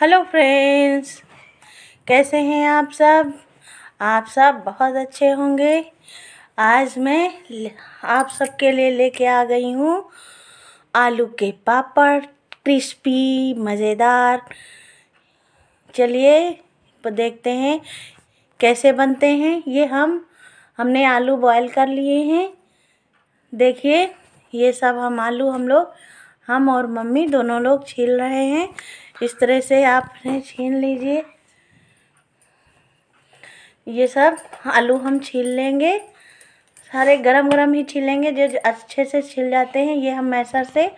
hello friends कैसे हैं आप सब आप सब बहुत अच्छे होंगे आज मैं आप सबके लिए लेके आ गई हूँ आलू के पापड़ क्रिस्पी मज़ेदार चलिए देखते हैं कैसे बनते हैं ये हम हमने आलू बॉईल कर लिए हैं देखिए ये सब हम आलू हम लोग हम और मम्मी दोनों लोग छील रहे हैं इस तरह से आप छीन लीजिए ये सब आलू हम छील लेंगे सारे गरम गरम ही छीलेंगे जो अच्छे से छिल जाते हैं ये हम मैसर से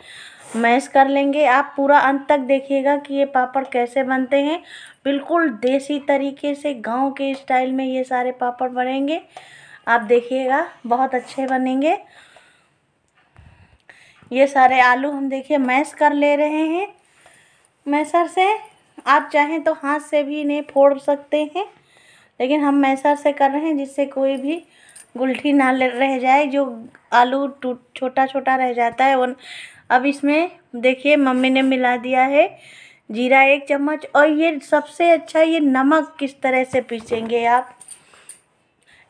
मैश कर लेंगे आप पूरा अंत तक देखिएगा कि ये पापड़ कैसे बनते हैं बिल्कुल देसी तरीके से गांव के स्टाइल में ये सारे पापड़ बनेंगे आप देखिएगा बहुत अच्छे बनेंगे ये सारे आलू हम देखिए मैश कर ले रहे हैं मैसर से आप चाहें तो हाथ से भी इन्हें फोड़ सकते हैं लेकिन हम मैसर से कर रहे हैं जिससे कोई भी गुलठी ना रह जाए जो आलू टूट छोटा छोटा रह जाता है वो अब इसमें देखिए मम्मी ने मिला दिया है जीरा एक चम्मच और ये सबसे अच्छा ये नमक किस तरह से पीसेंगे आप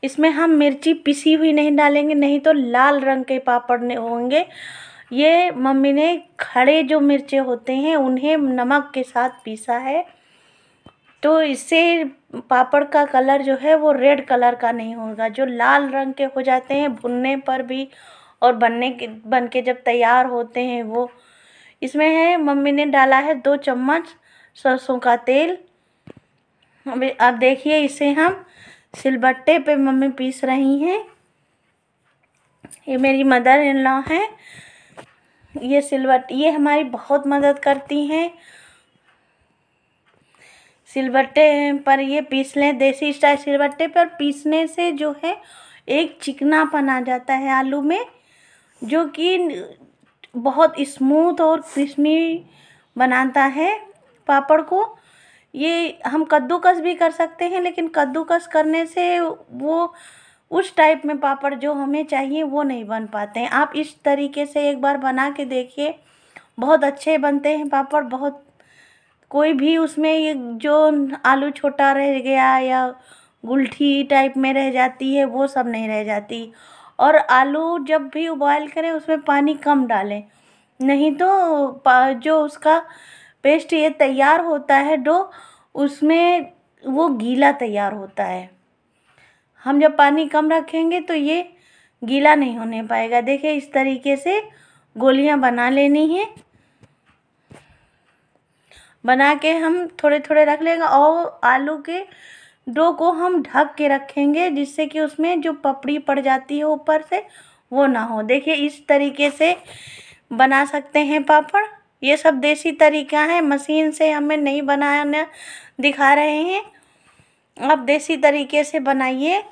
इसमें हम मिर्ची पिसी हुई नहीं डालेंगे नहीं तो लाल रंग के पापड़ होंगे ये मम्मी ने खड़े जो मिर्चे होते हैं उन्हें नमक के साथ पीसा है तो इससे पापड़ का कलर जो है वो रेड कलर का नहीं होगा जो लाल रंग के हो जाते हैं भुनने पर भी और बनने के बन के जब तैयार होते हैं वो इसमें है मम्मी ने डाला है दो चम्मच सरसों का तेल अभी आप देखिए इसे हम सिलबट्टे पे मम्मी पीस रही हैं ये मेरी मदर इन लॉ हैं ये सिल्वर ये हमारी बहुत मदद करती हैं सिलबट्टे पर ये पीस लें देसी स्टाइल सिलबट्टे पर पीसने से जो है एक चिकनापन आ जाता है आलू में जो कि बहुत स्मूथ और क्रिस्मी बनाता है पापड़ को ये हम कद्दूकस भी कर सकते हैं लेकिन कद्दूकस करने से वो उस टाइप में पापड़ जो हमें चाहिए वो नहीं बन पाते हैं आप इस तरीके से एक बार बना के देखिए बहुत अच्छे बनते हैं पापड़ बहुत कोई भी उसमें ये जो आलू छोटा रह गया या गुलठी टाइप में रह जाती है वो सब नहीं रह जाती और आलू जब भी उबॉयल करें उसमें पानी कम डालें नहीं तो जो उसका पेस्ट ये तैयार होता है डो उसमें वो गीला तैयार होता है हम जब पानी कम रखेंगे तो ये गीला नहीं होने पाएगा देखिए इस तरीके से गोलियां बना लेनी है बना के हम थोड़े थोड़े रख लेंगे और आलू के डो को हम ढक के रखेंगे जिससे कि उसमें जो पपड़ी पड़ जाती है ऊपर से वो ना हो देखिए इस तरीके से बना सकते हैं पापड़ ये सब देसी तरीका है मशीन से हमें नहीं बनाना दिखा रहे हैं आप देसी तरीके से बनाइए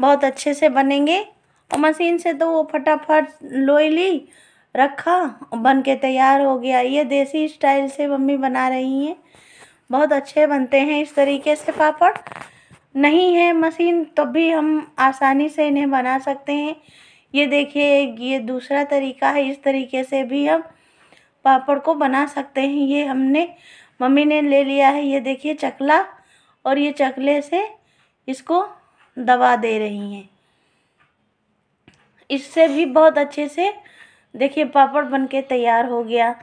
बहुत अच्छे से बनेंगे और मशीन से तो वो फटाफट लोई ली रखा और बन के तैयार हो गया ये देसी स्टाइल से मम्मी बना रही हैं बहुत अच्छे बनते हैं इस तरीके से पापड़ नहीं है मशीन तो भी हम आसानी से इन्हें बना सकते हैं ये देखिए ये दूसरा तरीका है इस तरीके से भी हम पापड़ को बना सकते हैं ये हमने मम्मी ने ले लिया है ये देखिए चकला और ये चकले से इसको दबा दे रही हैं इससे भी बहुत अच्छे से देखिए पापड़ बन के तैयार हो गया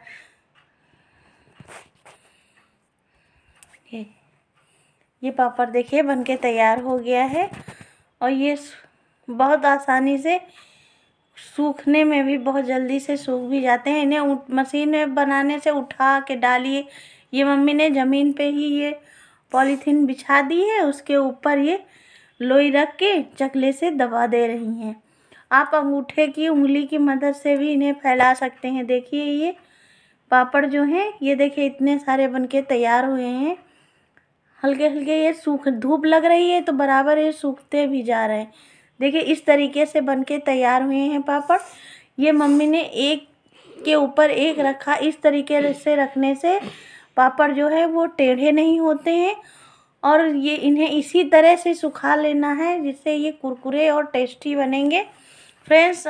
ये पापड़ देखिए बन के तैयार हो गया है और ये बहुत आसानी से सूखने में भी बहुत जल्दी से सूख भी जाते हैं इन्हें मशीन में बनाने से उठा के डालिए ये मम्मी ने ज़मीन पे ही ये पॉलीथीन बिछा दी है उसके ऊपर ये लोई रख के चकले से दबा दे रही हैं आप अंगूठे की उंगली की मदद से भी इन्हें फैला सकते हैं देखिए ये पापड़ जो हैं ये देखिए इतने सारे बनके तैयार हुए हैं हल्के हल्के ये सूख धूप लग रही है तो बराबर ये सूखते भी जा रहे हैं देखिए इस तरीके से बन के तैयार हुए हैं पापड़ ये मम्मी ने एक के ऊपर एक रखा इस तरीके से रखने से पापड़ जो है वो टेढ़े नहीं होते हैं और ये इन्हें इसी तरह से सुखा लेना है जिससे ये कुरकुरे और टेस्टी बनेंगे फ्रेंड्स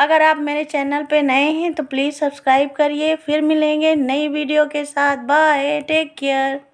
अगर आप मेरे चैनल पे नए हैं तो प्लीज़ सब्सक्राइब करिए फिर मिलेंगे नई वीडियो के साथ बाय टेक केयर